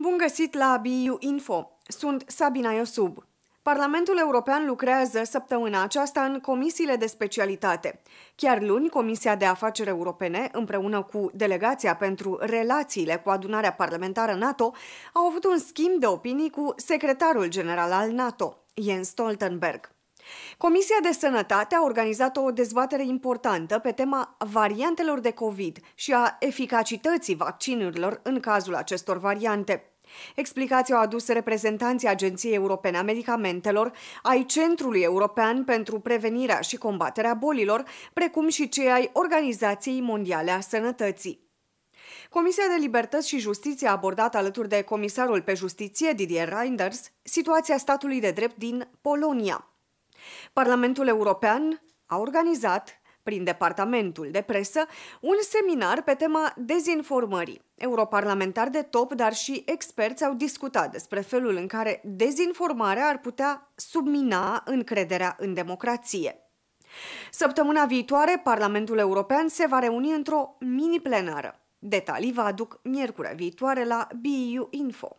Bun găsit la B.U. Info! Sunt Sabina Iosub. Parlamentul European lucrează săptămâna aceasta în comisiile de specialitate. Chiar luni, Comisia de Afaceri Europene, împreună cu Delegația pentru Relațiile cu Adunarea Parlamentară NATO, au avut un schimb de opinii cu secretarul general al NATO, Jens Stoltenberg. Comisia de Sănătate a organizat o dezbatere importantă pe tema variantelor de COVID și a eficacității vaccinurilor în cazul acestor variante. Explicația au adus reprezentanții Agenției Europene a Medicamentelor, ai Centrului European pentru Prevenirea și Combaterea Bolilor, precum și cei ai Organizației Mondiale a Sănătății. Comisia de Libertăți și Justiție a abordat alături de comisarul pe justiție Didier Reinders situația statului de drept din Polonia. Parlamentul European a organizat, prin departamentul de presă, un seminar pe tema dezinformării. Europarlamentari de top, dar și experți au discutat despre felul în care dezinformarea ar putea submina încrederea în democrație. Săptămâna viitoare, Parlamentul European se va reuni într-o mini-plenară. Detalii vă aduc miercurea viitoare la BU Info.